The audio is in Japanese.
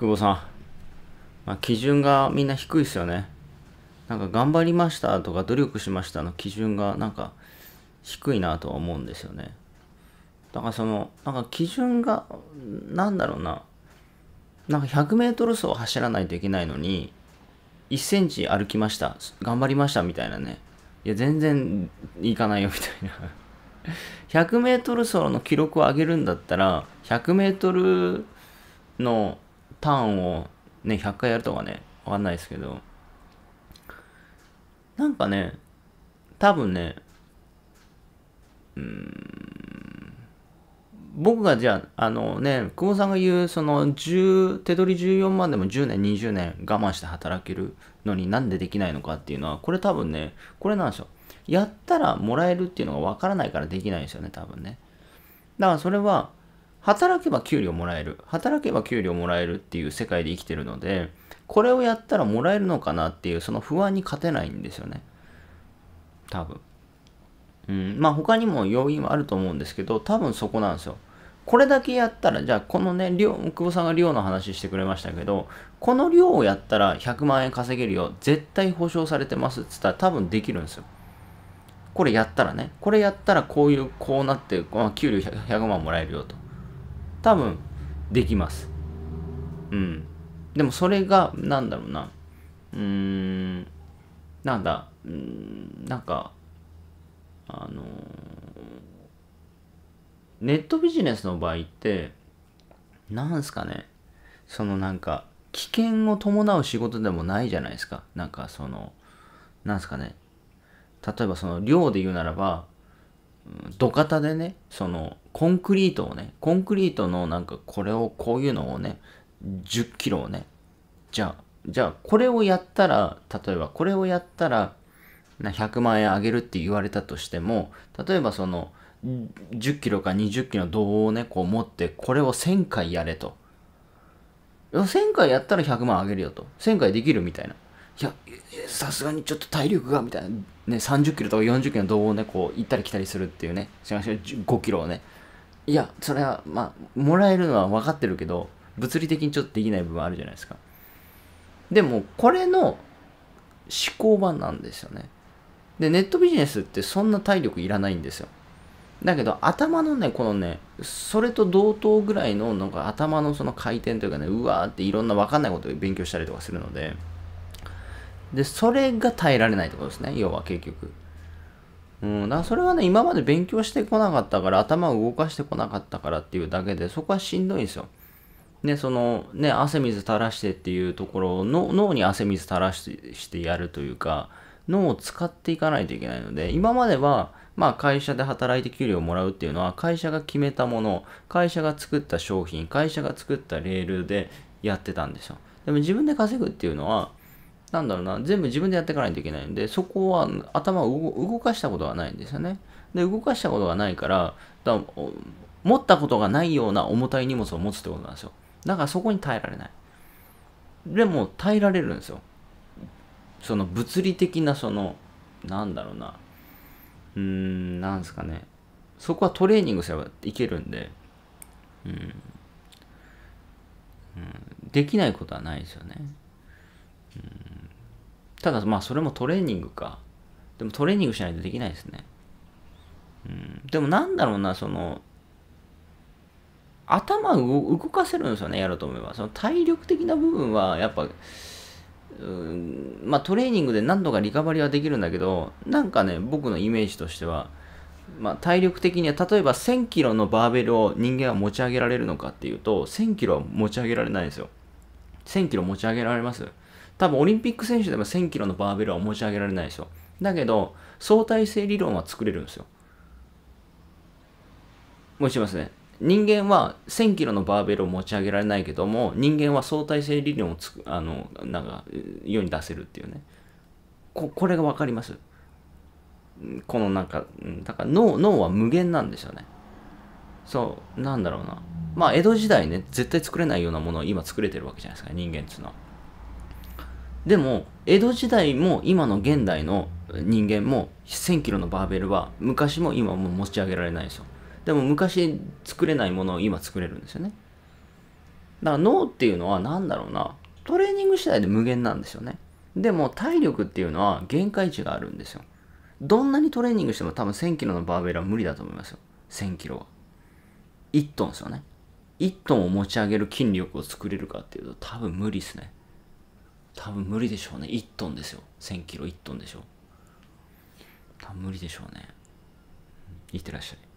久保さん。まあ、基準がみんな低いですよね。なんか頑張りましたとか努力しましたの基準がなんか低いなとは思うんですよね。だからその、なんか基準が、なんだろうな。なんか100メートル走走らないといけないのに、1センチ歩きました。頑張りましたみたいなね。いや、全然いかないよみたいな。100メートル走の記録を上げるんだったら、100メートルのターンをね、100回やるとかね、わかんないですけど、なんかね、多分ね、うん、僕がじゃあ、あのね、久保さんが言う、その10、手取り14万でも10年、20年我慢して働けるのになんでできないのかっていうのは、これ多分ね、これなんですよ。やったらもらえるっていうのがわからないからできないんですよね、多分ね。だからそれは、働けば給料もらえる。働けば給料もらえるっていう世界で生きてるので、これをやったらもらえるのかなっていう、その不安に勝てないんですよね。多分。うん、まあ他にも要因はあると思うんですけど、多分そこなんですよ。これだけやったら、じゃあこのね、量、久保さんが量の話してくれましたけど、この量をやったら100万円稼げるよ、絶対保証されてますっつったら多分できるんですよ。これやったらね、これやったらこういう、こうなって、まあ、給料 100, 100万もらえるよと。多分できますうんでもそれがなんだろうなうーんなんだうんなんかあのー、ネットビジネスの場合ってなんすかねそのなんか危険を伴う仕事でもないじゃないですかなんかそのなんすかね例えばその量で言うならば土方でねそのコンクリートをねコンクリートのなんかこれをこういうのをね10キロをねじゃあじゃあこれをやったら例えばこれをやったら100万円あげるって言われたとしても例えばその10キロか20キロの銅をねこう持ってこれを1000回やれと1000回やったら100万あげるよと1000回できるみたいないや、さすがにちょっと体力が、みたいな、ね、30キロとか40キロの動画をね、こう、行ったり来たりするっていうね、しかし5キロをね、いや、それは、まあ、もらえるのは分かってるけど、物理的にちょっとできない部分あるじゃないですか。でも、これの思考版なんですよね。で、ネットビジネスってそんな体力いらないんですよ。だけど、頭のね、このね、それと同等ぐらいの、なんか頭のその回転というかね、うわーっていろんな分かんないことを勉強したりとかするので、で、それが耐えられないってことですね、要は結局。うん、だからそれはね、今まで勉強してこなかったから、頭を動かしてこなかったからっていうだけで、そこはしんどいんですよ。ね、その、ね、汗水垂らしてっていうところの、脳に汗水垂らしてしてやるというか、脳を使っていかないといけないので、今までは、まあ会社で働いて給料をもらうっていうのは、会社が決めたもの、会社が作った商品、会社が作ったレールでやってたんですよ。でも自分で稼ぐっていうのは、なんだろうな、全部自分でやっていかないといけないんで、そこは頭を動かしたことがないんですよね。で、動かしたことがないから、だ持ったことがないような重たい荷物を持つってことなんですよ。だからそこに耐えられない。でも耐えられるんですよ。その物理的なその、なんだろうな、うーん、なんですかね。そこはトレーニングすればいけるんで、うん、うん、できないことはないですよね。ただまあそれもトレーニングか。でもトレーニングしないとできないですね。うん、でもなんだろうな、その、頭を動かせるんですよね、やろうと思えば。その体力的な部分はやっぱ、うんまあ、トレーニングで何度かリカバリーはできるんだけど、なんかね、僕のイメージとしては、まあ、体力的には例えば1000キロのバーベルを人間は持ち上げられるのかっていうと、1000キロは持ち上げられないんですよ。1000キロ持ち上げられます多分オリンピック選手でも1000キロのバーベルは持ち上げられないですよ。だけど、相対性理論は作れるんですよ。もうますね。人間は1000キロのバーベルを持ち上げられないけども、人間は相対性理論をつく、あの、なんか、世に出せるっていうね。ここれが分かります。このなんか、だから脳脳は無限なんですよね。そう、なんだろうな。まあ、江戸時代ね、絶対作れないようなものを今作れてるわけじゃないですか、人間っていうのは。でも江戸時代も今の現代の人間も1000キロのバーベルは昔も今も持ち上げられないですよでも昔作れないものを今作れるんですよねだから脳っていうのは何だろうなトレーニング次第で無限なんですよねでも体力っていうのは限界値があるんですよどんなにトレーニングしても多分1000キロのバーベルは無理だと思いますよ1000キロは1トンですよね1トンを持ち上げる筋力を作れるかっていうと多分無理ですね多分無理でしょうね1トンですよ1 0 0 0キロ1トンでしょ多分無理でしょうねいってらっしゃい